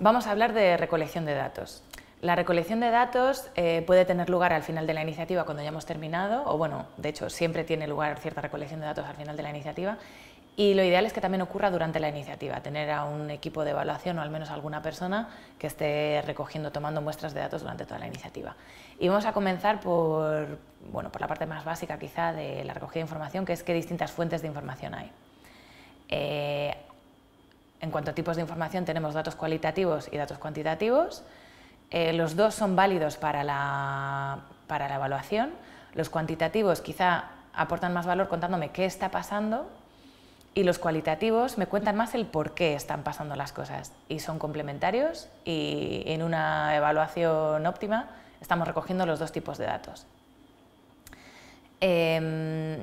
Vamos a hablar de recolección de datos. La recolección de datos eh, puede tener lugar al final de la iniciativa cuando ya hemos terminado, o bueno, de hecho siempre tiene lugar cierta recolección de datos al final de la iniciativa, y lo ideal es que también ocurra durante la iniciativa, tener a un equipo de evaluación o al menos alguna persona que esté recogiendo, tomando muestras de datos durante toda la iniciativa. Y vamos a comenzar por, bueno, por la parte más básica quizá de la recogida de información, que es qué distintas fuentes de información hay. Eh, en cuanto a tipos de información, tenemos datos cualitativos y datos cuantitativos. Eh, los dos son válidos para la, para la evaluación. Los cuantitativos quizá aportan más valor contándome qué está pasando y los cualitativos me cuentan más el por qué están pasando las cosas y son complementarios y en una evaluación óptima estamos recogiendo los dos tipos de datos. Em,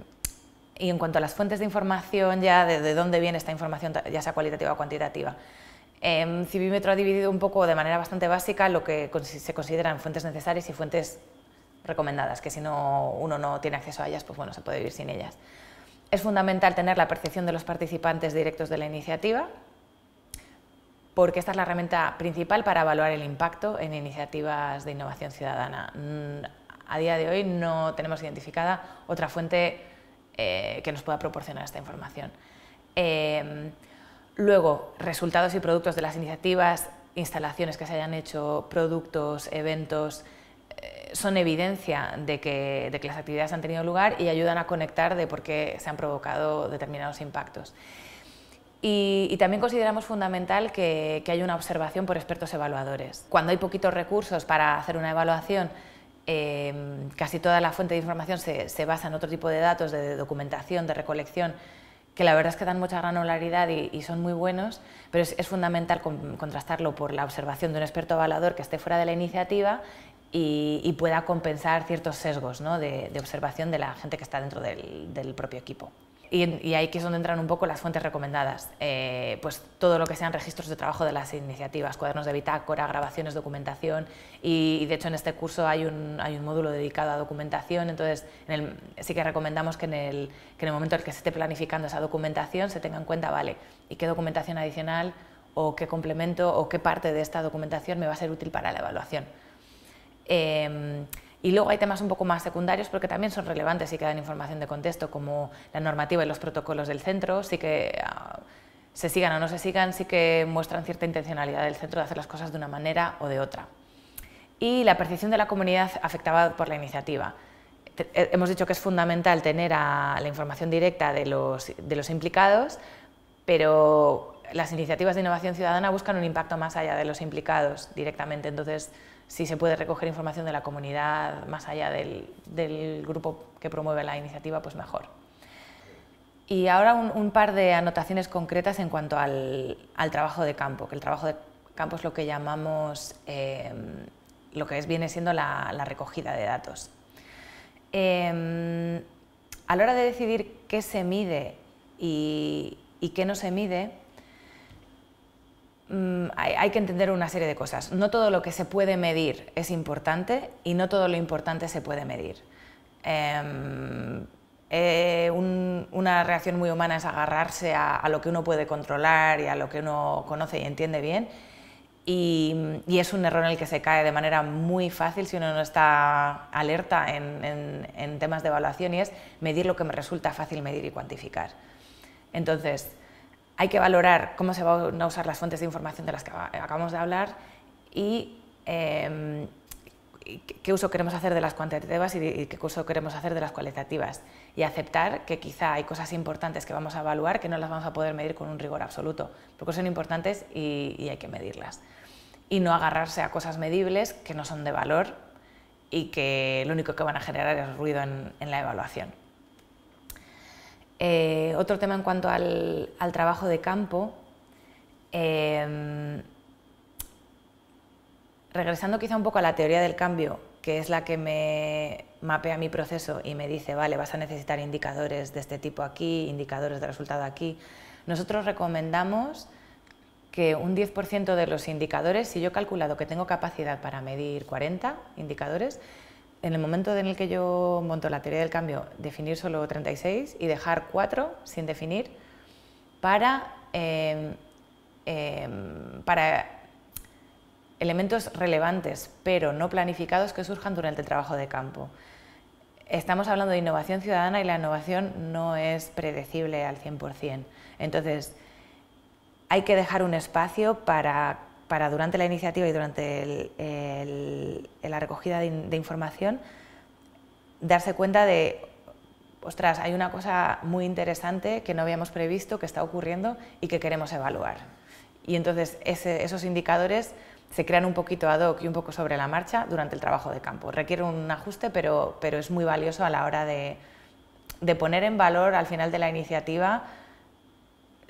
y en cuanto a las fuentes de información, ya de, dónde viene esta información, ya sea cualitativa o cuantitativa. Eh, ha dividido un poco de manera bastante básica lo que se consideran fuentes necesarias y fuentes recomendadas, que si no uno no tiene acceso a ellas, pues bueno, se puede vivir sin ellas. Es fundamental tener la percepción de los participantes directos de la iniciativa, porque esta es la herramienta principal para evaluar el impacto en iniciativas de innovación ciudadana. Mm, a día de hoy no tenemos identificada otra fuente eh, que nos pueda proporcionar esta información. Em, luego, resultados y productos de las iniciativas, instalaciones que se hayan hecho, productos, eventos, eh, son evidencia de que, las actividades han tenido lugar y ayudan a conectar de por qué se han provocado determinados impactos. Y, también consideramos fundamental que haya una observación por expertos evaluadores. Cuando hay poquitos recursos para hacer una evaluación, Em, casi toda la fuente de información se, basa en otro tipo de datos, de documentación, de recolección, que la verdad es que dan mucha granularidad y, son muy buenos, pero es, fundamental contrastarlo por la observación de un experto avalador que esté fuera de la iniciativa y, pueda compensar ciertos sesgos de, observación de la gente que está dentro del propio equipo. Y, ahí que es donde entran un poco las fuentes recomendadas, eh, pues todo lo que sean registros de trabajo de las iniciativas, cuadernos de bitácora, grabaciones, documentación, y, de hecho en este curso hay un, hay un módulo dedicado a documentación, entonces sí que recomendamos que en, el, que en el momento en el que se esté planificando esa documentación se tenga en cuenta, vale, ¿y qué documentación adicional o qué complemento o qué parte de esta documentación me va a ser útil para la evaluación? Em, y luego hay temas un poco más secundarios, porque también son relevantes y que dan información de contexto, como la normativa y los protocolos del centro, sí que ah, se sigan o no se sigan, sí que muestran cierta intencionalidad del centro de hacer las cosas de una manera o de otra. Y la percepción de la comunidad afectada por la iniciativa. Eh, hemos dicho que es fundamental tener la información directa de los, de los implicados, pero las iniciativas de innovación ciudadana buscan un impacto más allá de los implicados directamente, entonces si se puede recoger información de la comunidad más allá del, grupo que promueve la iniciativa, pues mejor. Y ahora un, par de anotaciones concretas en cuanto al, trabajo de campo, que el trabajo de campo es lo que llamamos, eh, lo que es, viene siendo la, recogida de datos. Em, a la hora de decidir qué se mide y qué no se mide, Mm, hay, que entender una serie de cosas. No todo lo que se puede medir es importante y no todo lo importante se puede medir. Em, eh, una reacción muy humana es agarrarse a, lo que uno puede controlar y a lo que uno conoce y entiende bien. Mm, y, es un error en el que se cae de manera muy fácil si uno no está alerta en, en temas de evaluación y es medir lo que me resulta fácil medir y cuantificar. Entonces, hay que valorar cómo se van a usar las fuentes de información de las que eh, acabamos de hablar y em, qué uso queremos hacer de las cuantitativas y qué uso queremos hacer de las cualitativas. Y aceptar que quizá hay cosas importantes que vamos a evaluar que no las vamos a poder medir con un rigor absoluto, porque son importantes y, hay que medirlas. Y no agarrarse a cosas medibles que no son de valor y que lo único que van a generar es ruido en la evaluación. Eh, otro tema en cuanto al, trabajo de campo. Em, regresando quizá un poco a la teoría del cambio, que es la que me mapea mi proceso y me dice, vale, vas a necesitar indicadores de este tipo aquí, indicadores de resultado aquí. Nosotros recomendamos que un 10% de los indicadores, si yo he calculado que tengo capacidad para medir 40 indicadores, en el momento en el que yo monto la teoría del cambio, definir solo 36 y dejar 4 sin definir para, em, em, para elementos relevantes, pero no planificados, que surjan durante el trabajo de campo. Estamos hablando de innovación ciudadana y la innovación no es predecible al 100%. Entonces, hay que dejar un espacio para para durante la iniciativa y durante la recogida de, información darse cuenta de, ostras, hay una cosa muy interesante que no habíamos previsto, que está ocurriendo y que queremos evaluar. Y entonces esos indicadores se crean un poquito ad hoc y un poco sobre la marcha durante el trabajo de campo. Requiere un ajuste, pero, pero es muy valioso a la hora de, de poner en valor al final de la iniciativa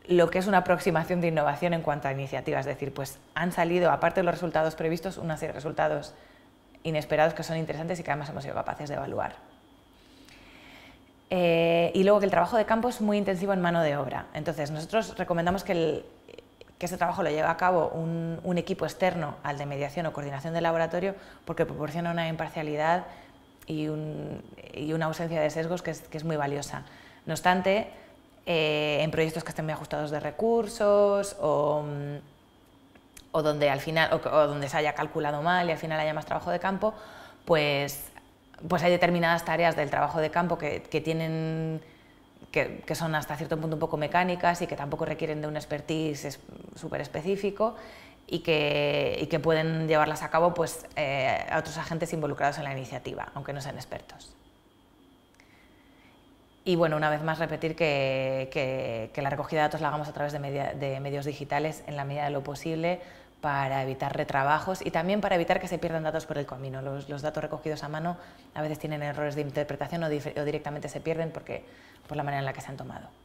lo que es una aproximación de innovación en cuanto a iniciativas. Es decir, pues han salido, aparte de los resultados previstos, una serie de resultados inesperados que son interesantes y que además hemos sido capaces de evaluar. Eh, y luego que el trabajo de campo es muy intensivo en mano de obra. Entonces, nosotros recomendamos que, ese trabajo lo lleve a cabo un, equipo externo al de mediación o coordinación del laboratorio porque proporciona una imparcialidad y, una ausencia de sesgos que es, muy valiosa. No obstante, eh, en proyectos que estén muy ajustados de recursos o, mm, o donde al final o, donde se haya calculado mal y al final haya más trabajo de campo, pues, pues hay determinadas tareas del trabajo de campo que, que tienen que, que, son hasta cierto punto un poco mecánicas y que tampoco requieren de un expertise súper específico y que, y que, pueden llevarlas a cabo pues, eh, a otros agentes involucrados en la iniciativa, aunque no sean expertos. Y bueno, una vez más repetir que, la recogida de datos la hagamos a través de, medios digitales en la medida de lo posible, para evitar retrabajos y también para evitar que se pierdan datos por el camino. Los, datos recogidos a mano a veces tienen errores de interpretación o, o, directamente se pierden porque, por la manera en la que se han tomado.